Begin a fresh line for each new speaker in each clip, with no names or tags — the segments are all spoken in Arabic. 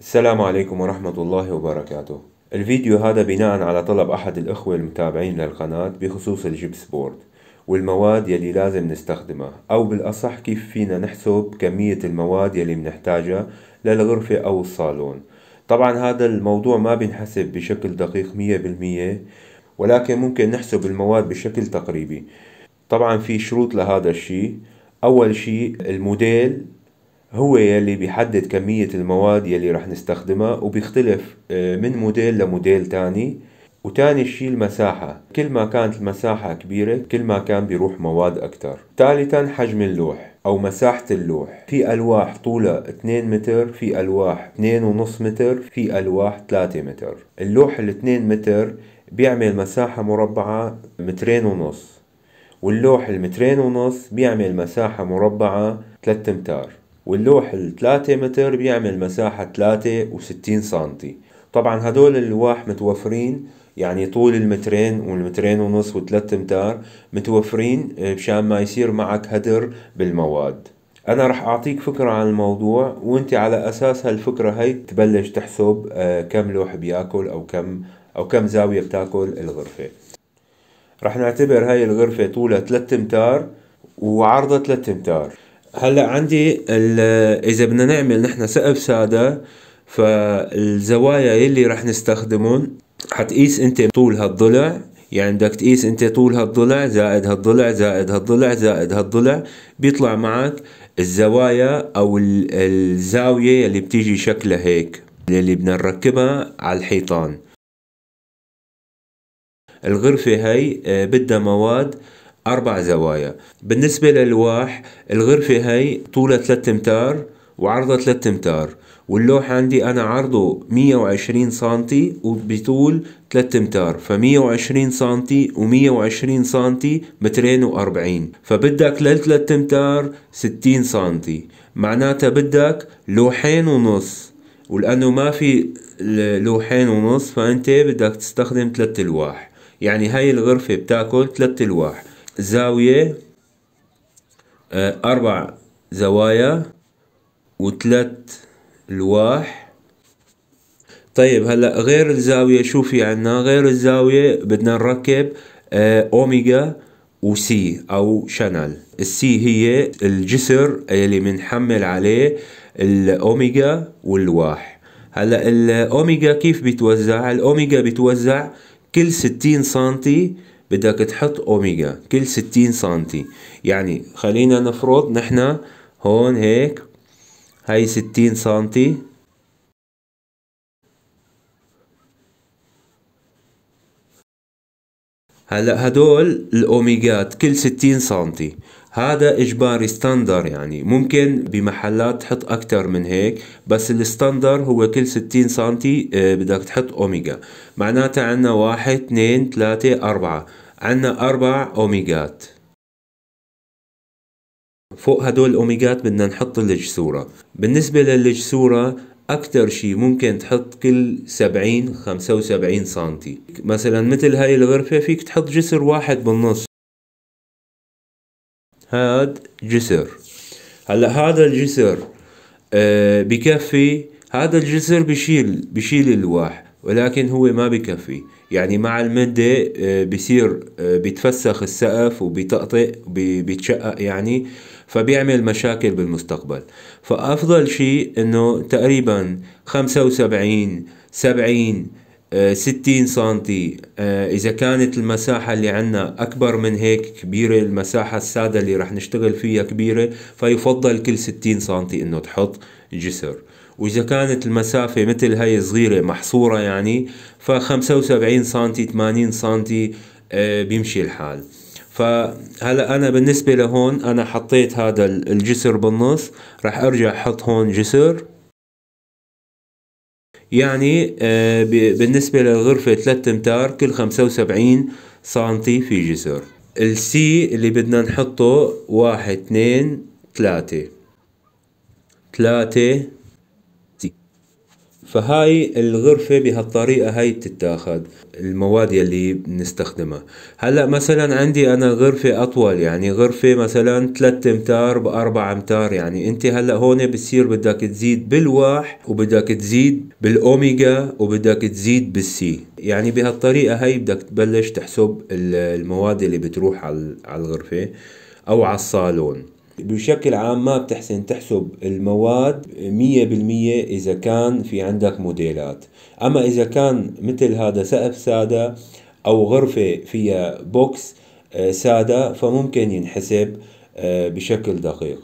السلام عليكم ورحمة الله وبركاته الفيديو هذا بناء على طلب أحد الأخوة المتابعين للقناة بخصوص الجبس بورد والمواد يلي لازم نستخدمها أو بالأصح كيف فينا نحسب كمية المواد يلي بنحتاجها للغرفة أو الصالون طبعا هذا الموضوع ما بينحسب بشكل دقيق مية بالمية ولكن ممكن نحسب المواد بشكل تقريبي طبعا في شروط لهذا الشيء أول شيء الموديل هو يلي بيحدد كمية المواد يلي رح نستخدمها وبيختلف آه، من موديل لموديل تاني وتاني شي المساحة كل ما كانت المساحة كبيرة كل ما كان بيروح مواد أكتر ثالثا حجم اللوح أو مساحة اللوح في ألواح طولها 2 متر في ألواح 2.5 متر في ألواح 3 متر اللوح ال 2 متر بيعمل مساحة مربعة مترين ونص واللوح المترين ونص بيعمل مساحة مربعة 3 امتار واللوح الثلاثة متر بيعمل مساحة وستين سنتي طبعا هدول اللواح متوفرين يعني طول المترين والمترين ونص وثلاث امتار متوفرين آه، مشان ما يصير معك هدر بالمواد انا رح اعطيك فكرة عن الموضوع وانت على اساس هالفكرة هي تبلش تحسب آه، كم لوح بياكل او كم او كم زاوية بتاكل الغرفة رح نعتبر هاي الغرفة طولها ثلاثة امتار وعرضها ثلاثة امتار هلا عندي اذا بدنا نعمل نحن سقف ساده فالزوايا يلي رح نستخدمهم حتقيس انت طول هالضلع يعني بدك تقيس انت طول هالضلع زائد هالضلع زائد هالضلع زائد هالضلع بيطلع معك الزوايا او الزاوية اللي بتيجي شكلها هيك اللي بدنا نركبها على الحيطان الغرفة هي آه، بدها مواد أربع زوايا بالنسبة للواح الغرفة هاي طولها 3 امتار وعرضها 3 امتار واللوح عندي أنا عرضه 120 سنتي وبطول 3 امتار ف 120 سنتي و 120 سنتي مترين و40 فبدك لل 3 امتار 60 سنتي معناتها بدك لوحين ونص ولأنه ما في لوحين ونص فأنت بدك تستخدم 3 الواح يعني هاي الغرفة بتاكل 3 الواح زاوية آه، أربع زوايا وثلاث لواح طيب هلا غير الزاوية شو في عنا غير الزاوية بدنا نركب آه، أوميجا وسي أو شانل السي هي الجسر اللي بنحمل عليه الأوميجا واللواح هلا الأوميجا كيف بيتوزع الأوميجا بيتوزع كل ستين سنتي بدك تحط اوميجا كل ستين سنتي يعني خلينا نفرض نحنا هون هيك هاي ستين سنتي هلا هدول الاوميجات كل ستين سنتي هذا اجباري ستاندر يعني ممكن بمحلات تحط اكتر من هيك بس الستاندر هو كل 60 سنتي آه، بدك تحط اوميجا معناتها عنا واحد اثنين ثلاثة اربعة عنا اربع اوميجات فوق هدول الاوميجات بدنا نحط الجسورة بالنسبة للجسورة أكتر شي ممكن تحط كل سبعين خمسة وسبعين سنتي مثلا مثل هاي الغرفة فيك تحط جسر واحد بالنص هاد جسر هلا هذا الجسر آه بكفي هذا الجسر بشيل بشيل الواح ولكن هو ما بكفي يعني مع المدة آه بصير آه بيتفسخ السقف وبيطقطق بيتشقق يعني فبيعمل مشاكل بالمستقبل فأفضل شيء أنه تقريبا 75 70 ستين سنتي آه، اذا كانت المساحة اللي عنا اكبر من هيك كبيرة المساحة السادة اللي رح نشتغل فيها كبيرة فيفضل كل ستين سنتي انه تحط جسر وإذا كانت المسافة مثل هاي صغيرة محصورة يعني فخمسة وسبعين سنتي ثمانين سنتي آه، بيمشي الحال فهلا أنا بالنسبة لهون أنا حطيت هذا الجسر بالنص رح أرجع أحط هون جسر يعني آه، بالنسبة للغرفة 3 امتار كل 75 سنتي في جسر السي اللي بدنا نحطه واحد 2 3 3 فهاي الغرفة بهالطريقة هاي بتتاخد المواد يلي بنستخدمها هلأ مثلا عندي أنا غرفة أطول يعني غرفة مثلا 3 امتار 4 امتار يعني انت هلأ هون بتصير بدك تزيد بالواح وبدك تزيد بالأوميجا وبدك تزيد بالسي يعني بهالطريقة هاي بدك تبلش تحسب المواد اللي بتروح على الغرفة أو على الصالون بشكل عام ما بتحسن تحسب المواد 100% إذا كان في عندك موديلات أما إذا كان مثل هذا سقف سادة أو غرفة فيها بوكس آه، سادة فممكن ينحسب آه، بشكل دقيق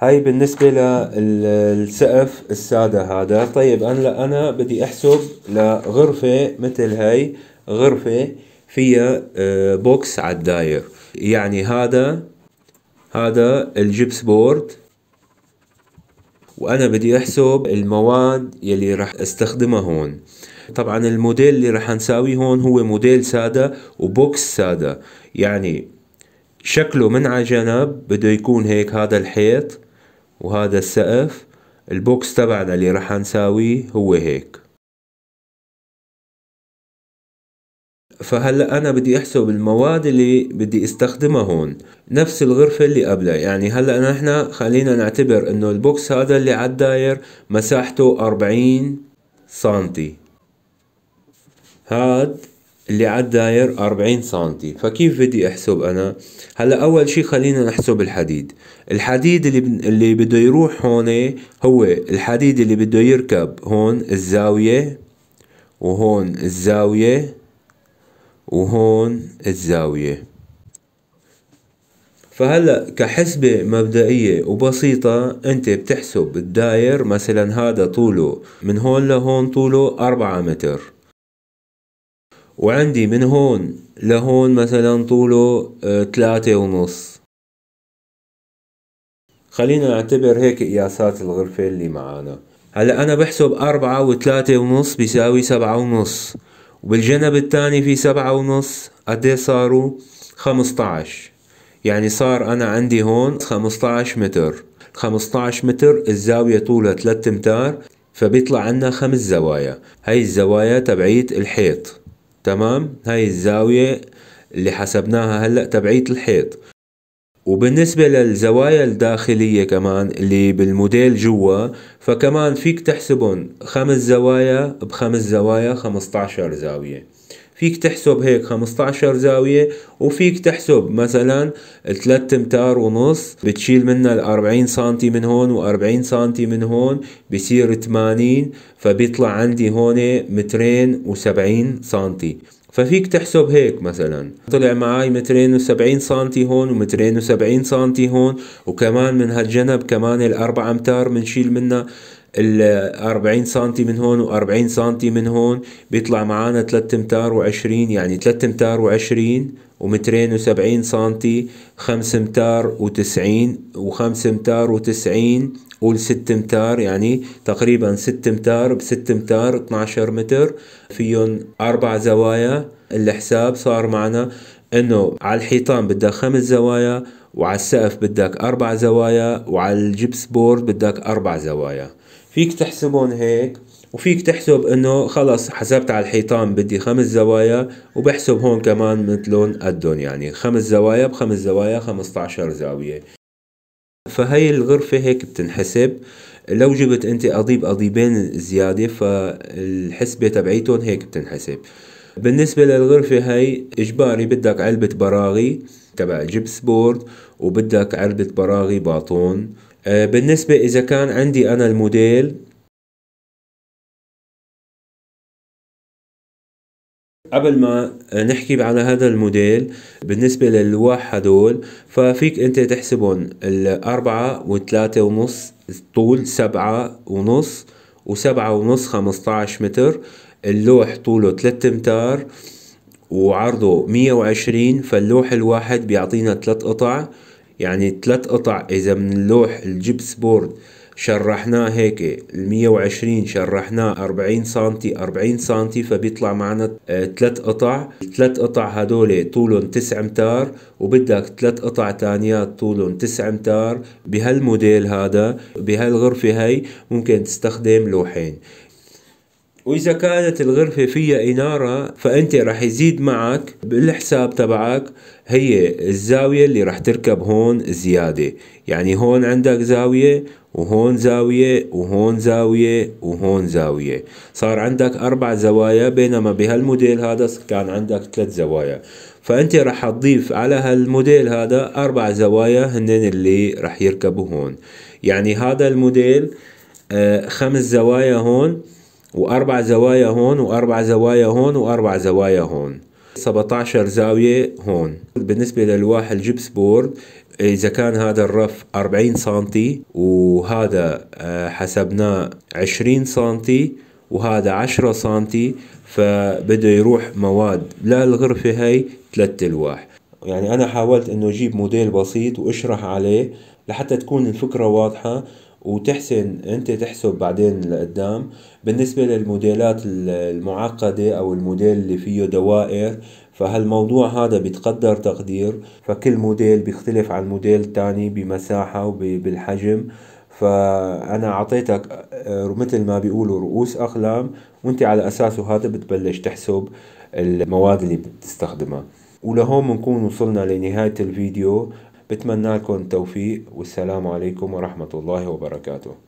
هاي بالنسبة للسقف السادة هذا طيب أنا أنا بدي أحسب لغرفة مثل هاي غرفة فيها آه، بوكس على الداير يعني هذا هذا الجبس بورد وانا بدي احسب المواد يلي راح استخدمها هون طبعا الموديل اللي راح نساويه هون هو موديل سادة وبوكس سادة يعني شكله من على جنب بده يكون هيك هذا الحيط وهذا السقف البوكس تبعنا اللي راح نساويه هو هيك فهلا انا بدي احسب المواد اللي بدي استخدمها هون نفس الغرفة اللي قبلها يعني هلا نحن خلينا نعتبر انه البوكس هذا اللي على الداير مساحته 40 سنتي هاد اللي على الداير 40 سنتي فكيف بدي احسب انا هلا اول شي خلينا نحسب الحديد الحديد اللي ب... اللي بده يروح هون هو الحديد اللي بده يركب هون الزاوية وهون الزاوية وهون الزاوية فهلا كحسبة مبدئية وبسيطة انت بتحسب الداير مثلا هذا طوله من هون لهون طوله أربعة متر وعندي من هون لهون مثلا طوله آه، ثلاثة ونص خلينا نعتبر هيك قياسات الغرفة اللي معانا هلا أنا بحسب أربعة وثلاثة ونص بيساوي سبعة ونص وبالجنب التاني في سبعة ونص قديه صاروا خمسطعش يعني صار أنا عندي هون خمسطعش متر 15 متر الزاوية طولها 3 امتار فبيطلع عنا خمس زوايا هاي الزوايا تبعيت الحيط تمام هاي الزاوية اللي حسبناها هلأ تبعيت الحيط وبالنسبة للزوايا الداخلية كمان اللي بالموديل جوا فكمان فيك تحسبهم خمس زوايا بخمس زوايا خمستاشر زاوية فيك تحسب هيك خمستاشر زاوية وفيك تحسب مثلا ثلاثة امتار ونص بتشيل منها الأربعين سنتي من هون وأربعين سنتي من هون بصير تمانين فبيطلع عندي هون مترين وسبعين سنتي ففيك تحسب هيك مثلا طلع معاي مترين وسبعين سنتي هون ومترين وسبعين سنتي هون وكمان من هالجنب كمان الأربع أمتار بنشيل منها الأربعين سنتي من هون وأربعين سنتي من هون بيطلع معانا تلات أمتار وعشرين يعني تلات أمتار وعشرين ومترين وسبعين سنتي خمس أمتار وتسعين وخمس أمتار وتسعين قول 6 امتار يعني تقريبا 6 امتار ب 6 امتار 12 متر فيهم اربع زوايا الحساب صار معنا انه على الحيطان بدك خمس زوايا وعلى السقف بدك اربع زوايا وعلى الجبس بورد بدك اربع زوايا فيك تحسبهم هيك وفيك تحسب انه خلص حسبت على الحيطان بدي خمس زوايا وبحسب هون كمان مثلهم قدهم يعني خمس زوايا بخمس زوايا 15 زاوية فهي الغرفة هيك بتنحسب لو جبت انت قضيب قضيبين زيادة فالحسبة تبعيتهم هيك بتنحسب بالنسبة للغرفة هاي إجباري بدك علبة براغي تبع جبس بورد وبدك علبة براغي باطون آه، بالنسبة إذا كان عندي أنا الموديل قبل ما نحكي على هذا الموديل بالنسبة للواح هدول ففيك انت تحسبهم الأربعة والثلاثة ونص طول سبعة ونص وسبعة ونص خمسة متر اللوح طوله ثلاثة امتار وعرضه مية وعشرين فاللوح الواحد بيعطينا ثلاث قطع يعني ثلاث قطع إذا من اللوح الجبس بورد شرحناه هيك ال 120 شرحناه 40 سم 40 سم فبيطلع معنا آه، ثلاث قطع الثلاث قطع هدول طولهم 9 امتار وبدك ثلاث قطع تانيات طولهم 9 امتار بهالموديل هذا بهالغرفة هي ممكن تستخدم لوحين واذا كانت الغرفة فيها انارة فانت رح يزيد معك بالحساب تبعك هي الزاوية اللي رح تركب هون زيادة يعني هون عندك زاوية وهون زاوية وهون زاوية وهون زاوية صار عندك أربع زوايا بينما بهالموديل هذا كان عندك ثلاث زوايا فأنت رح تضيف على هالموديل هذا أربع زوايا هنن اللي رح يركبوا هون يعني هذا الموديل آه، خمس زوايا هون وأربع زوايا هون وأربع زوايا هون وأربع زوايا هون 17 زاوية هون بالنسبة للواح الجبس بورد إذا كان هذا الرف 40 سنتي وهذا آه، حسبناه 20 سنتي وهذا 10 سنتي فبده يروح مواد للغرفة هاي ثلاثة ألواح يعني أنا حاولت أنه أجيب موديل بسيط وأشرح عليه لحتى تكون الفكرة واضحة وتحسن انت تحسب بعدين لقدام بالنسبة للموديلات المعقدة او الموديل اللي فيه دوائر فهالموضوع هذا بيتقدر تقدير فكل موديل بيختلف عن موديل تاني بمساحة وبالحجم فأنا أعطيتك آه، مثل ما بيقولوا رؤوس أقلام وأنت على أساسه هذا بتبلش تحسب المواد اللي بتستخدمها ولهون بنكون وصلنا لنهاية الفيديو بتمنى لكم التوفيق والسلام عليكم ورحمة الله وبركاته